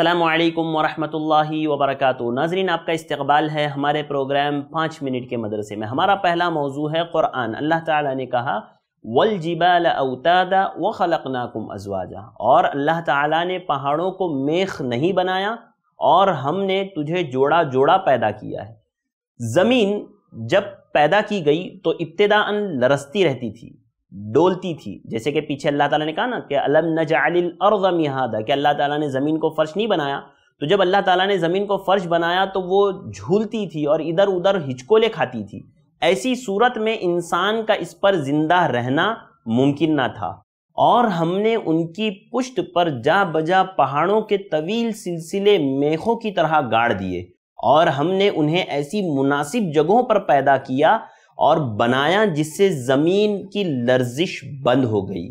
असलकम वरहमल वर्क नाजरीन आपका इस्तबाल है हमारे प्रोग्राम पाँच मिनट के मदरसे में हमारा पहला मौजू है क़ुरान अल्लाह ताला ने कहा वल जिबाल अवतादा व खलकनाकुम अजवाजा और अल्लाह ताला ने पहाड़ों को मेख नहीं बनाया और हमने तुझे जोड़ा जोड़ा पैदा किया है ज़मीन जब पैदा की गई तो इब्तदा लरसती रहती थी डोलती थी जैसे कि पीछे अल्लाह ताला ने कहा ना कि अलम नजालिल अर्ज़ मिहादा कि अल्लाह ताला ने ज़मीन को फ़र्श नहीं बनाया तो जब अल्लाह ताला ने ज़मीन को फ़र्श बनाया तो वो झूलती थी और इधर उधर हिचकोले खाती थी ऐसी सूरत में इंसान का इस पर ज़िंदा रहना मुमकिन ना था और हमने उनकी पुष्ट पर जा बजा पहाड़ों के तवील सिलसिले मेखों की तरह गाड़ दिए और हमने उन्हें ऐसी मुनासिब जगहों पर पैदा किया और बनाया जिससे ज़मीन की लर्जिश बंद हो गई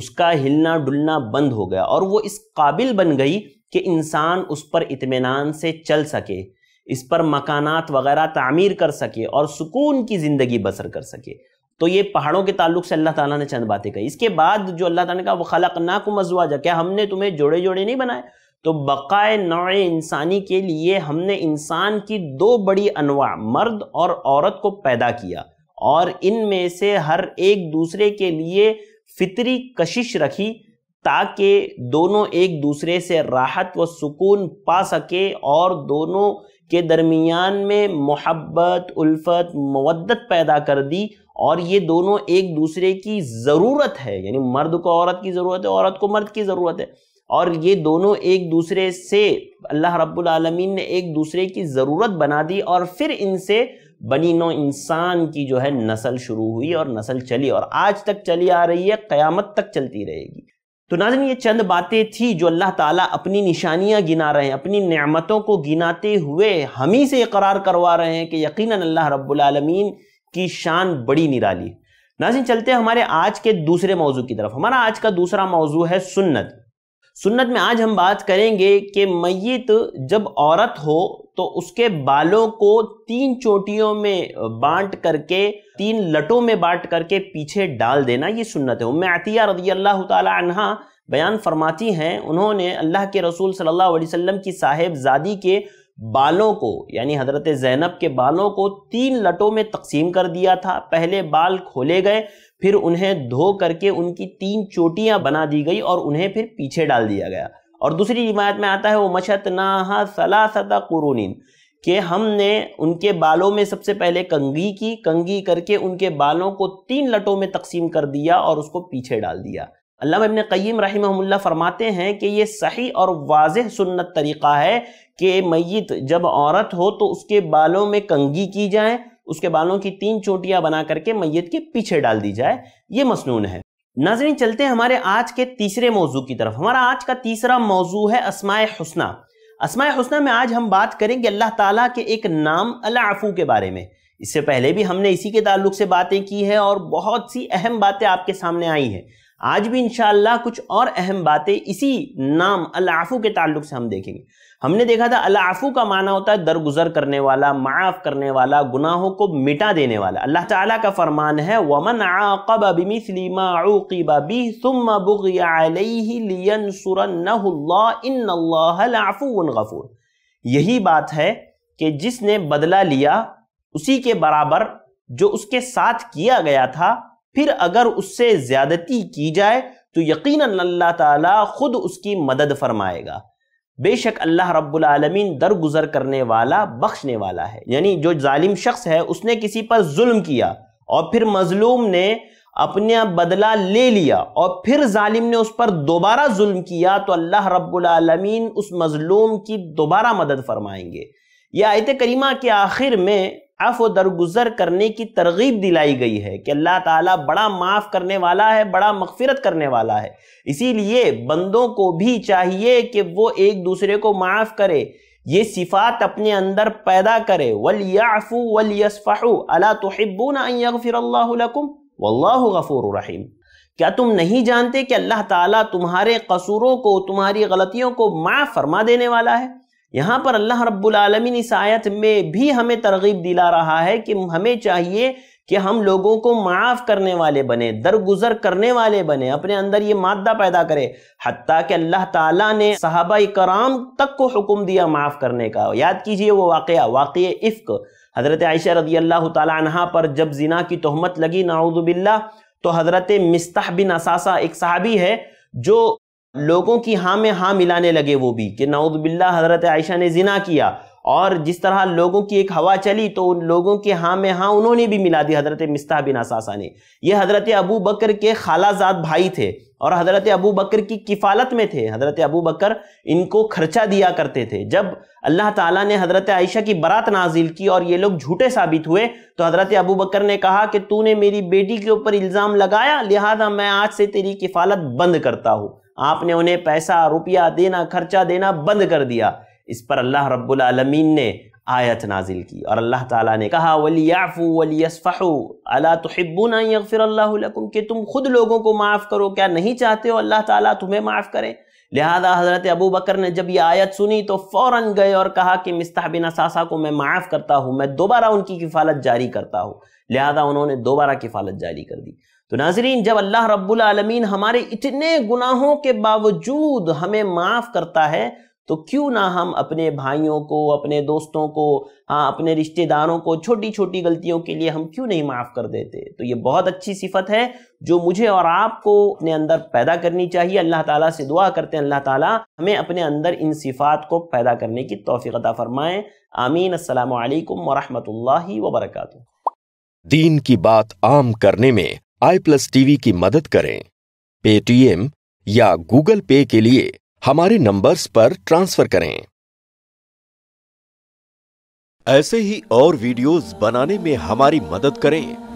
उसका हिलना डुलना बंद हो गया और वो इस काबिल बन गई कि इंसान उस पर इतमान से चल सके इस पर मकानात वगैरह तामीर कर सके और सुकून की ज़िंदगी बसर कर सके तो ये पहाड़ों के ताल्लुक से अल्लाह ताला ने चंद बातें कही इसके बाद जो अल्लाह ताला ने कहा वो खलक ना को मजवाजा क्या हमने तुम्हें जोड़े जोड़े नहीं बनाए तो बकाए नौ इंसानी के लिए हमने इंसान की दो बड़ी अनवा मर्द और औरत को पैदा किया और इनमें से हर एक दूसरे के लिए फितरी कशिश रखी ताकि दोनों एक दूसरे से राहत व सुकून पा सके और दोनों के दरमियान में मोहब्बत उल्फत मवदत पैदा कर दी और ये दोनों एक दूसरे की ज़रूरत है यानी मर्द को औरत की ज़रूरत है औरत को मर्द की ज़रूरत है और ये दोनों एक दूसरे से अल्लाह रब्बुल आलमीन ने एक दूसरे की ज़रूरत बना दी और फिर इनसे बनी नो इंसान की जो है नस्ल शुरू हुई और नस्ल चली और आज तक चली आ रही है क़यामत तक चलती रहेगी तो नाजन ये चंद बातें थी जो अल्लाह ताला अपनी निशानियां गिना रहे हैं अपनी नेमतों को गिनाते हुए हम ही से इकरार करवा रहे हैं कि यकीनन अल्लाह रब्बुल की शान बड़ी निराली नाजिन चलते हैं हमारे आज के दूसरे मौजू की तरफ हमारा आज का दूसरा मौजू है सुन्नत सुन्नत में आज हम बात करेंगे कि मैत जब औरत हो तो उसके बालों को तीन चोटियों में बांट करके तीन लटों में बांट करके पीछे डाल देना ये सुन्नत है उम्मे अतिया रजी अल्लाह तहा बयान फरमाती हैं उन्होंने अल्लाह के रसूल सल्लल्लाहु अलैहि वसल्लम की साहेबजादी के बालों को यानी हज़रत ज़ैनब के बालों को तीन लटों में तकसीम कर दिया था पहले बाल खोले गए फिर उन्हें धो करके उनकी तीन चोटियां बना दी गई और उन्हें फिर पीछे डाल दिया गया और दूसरी रिवायत में आता है वो मशत नाहा सलासता कुरून के हमने उनके बालों में सबसे पहले कंगी की कंगी करके उनके बालों को तीन लटों में तकसीम कर दिया और उसको पीछे डाल दिया अल्लाह इबन कईम रहमहुल्ला फरमाते हैं कि ये सही और वाज सुन्नत तरीक़ा है कि मैत जब औरत हो तो उसके बालों में कंगी की जाए उसके बालों की तीन चोटियाँ बना करके मैत के पीछे डाल दी जाए ये मसनून है नाजरीन चलते हैं हमारे आज के तीसरे मौजू की तरफ हमारा आज का तीसरा मौजू है असमाय हसना असमाय हसना में आज हम बात करेंगे अल्लाह ताला के एक नाम अलाफू के बारे में इससे पहले भी हमने इसी के ताल्लुक से बातें की है और बहुत सी अहम बातें आपके सामने आई हैं आज भी इनशाला कुछ और अहम बातें इसी नाम अलाफू के ताल्लुक से हम देखेंगे हमने देखा था अलाफू का माना होता है दरगुजर करने वाला माफ़ करने वाला गुनाहों को मिटा देने वाला अल्लाह ताला का फरमान है वमन आकब गफूर यही बात है कि जिसने बदला लिया उसी के बराबर जो उसके साथ किया गया था फिर अगर उससे ज्यादती की जाए तो यकीन अल्लाह ताला खुद उसकी मदद फरमाएगा बेशक अल्लाह रब्बुल आलमीन दरगुजर करने वाला बख्शने वाला है यानी जो जालिम शख्स है उसने किसी पर जुल्म किया और फिर मजलूम ने अपना बदला ले लिया और फिर जालिम ने उस पर दोबारा जुल्म किया तो अल्लाह रब्बुल आलमीन उस मजलूम की दोबारा मदद फरमाएंगे यह आयत करीमा के आखिर में अफ व दरगुजर करने की तरगीब दिलाई गई है कि अल्लाह ताला बड़ा माफ़ करने वाला है बड़ा मगफिरत करने वाला है इसीलिए बंदों को भी चाहिए कि वो एक दूसरे को माफ़ करे ये सिफात अपने अंदर पैदा करे वलियाफ़ू वलियसफ़ू अला तोहब्बूनफ़िरकुम वल्लाह गफ़ूर रहीम क्या तुम नहीं जानते कि अल्लाह ताला तुम्हारे कसूरों को तुम्हारी गलतियों को माफ़ फरमा देने वाला है यहाँ पर अल्लाह रब्बुलमिन इस आयत में भी हमें तरगीब दिला रहा है कि हमें चाहिए कि हम लोगों को माफ़ करने वाले बने दरगुजर करने वाले बने अपने अंदर ये मादा पैदा करें हती कि अल्लाह ताला ने साहबा कराम तक को हुक्म दिया माफ़ करने का याद कीजिए वो वाक़ वाक़ इफ़्क हज़रत आयशा रदी अल्लाह तहा पर जब जिना की तहमत लगी नाउदबिल्ला तो हज़रत मिस्ताह बिन असासा एक साहबी है जो लोगों की हाँ में हाँ मिलाने लगे वो भी कि नाउदबिल्ला हजरत आयशा ने जिना किया और जिस तरह लोगों की एक हवा चली तो उन लोगों के हाँ में हाँ उन्होंने भी मिला दी हजरत मिस्ता बिन असासा ने ये हजरत अबू बकर के खालाजाद भाई थे और हजरत अबू बकर की किफ़ालत में थे हजरत अबू बकर इनको खर्चा दिया करते थे जब अल्लाह ताला ने हजरत आयशा की बारात नाजिल की और ये लोग झूठे साबित हुए तो हजरत अबू बकर ने कहा कि तूने मेरी बेटी के ऊपर इल्ज़ाम लगाया लिहाजा मैं आज से तेरी किफ़ालत बंद करता हूँ आपने उन्हें पैसा रुपया देना खर्चा देना बंद कर दिया इस पर अल्लाह रब्बुल आलमीन ने आयत नाजिल की और अल्लाह ताला ने कहा वलियाफ़ू वलियसफ़ू अला तहिब्बुना यगफिर अल्लाहकुम कि तुम खुद लोगों को माफ़ करो क्या नहीं चाहते हो अल्लाह ताला तुम्हें माफ़ करे लिहाजा हज़रत अबू बकर ने जब यह आयत सुनी तो फ़ौर गए और कहा कि मिस्ता बिन असासा को मैं माफ़ करता हूँ मैं दोबारा उनकी किफ़ालत जारी करता हूँ लिहाजा उन्होंने दोबारा किफ़ालत जारी कर दी तो नाजरीन जब अल्लाह रब्बुल रबालमीन हमारे इतने गुनाहों के बावजूद हमें माफ़ करता है तो क्यों ना हम अपने भाइयों को अपने दोस्तों को हाँ अपने रिश्तेदारों को छोटी छोटी गलतियों के लिए हम क्यों नहीं माफ़ कर देते तो ये बहुत अच्छी सिफत है जो मुझे और आपको अपने अंदर पैदा करनी चाहिए अल्लाह ताला से दुआ करते हैं अल्लाह ताला हमें अपने अंदर इन सिफात को पैदा करने की तोफ़ीक़ता फ़रमाएँ आमीन अल्लाम वरहमल वरक दीन की बात आम करने में आई प्लस टीवी की मदद करें पेटीएम या गूगल पे के लिए हमारे नंबर्स पर ट्रांसफर करें ऐसे ही और वीडियोस बनाने में हमारी मदद करें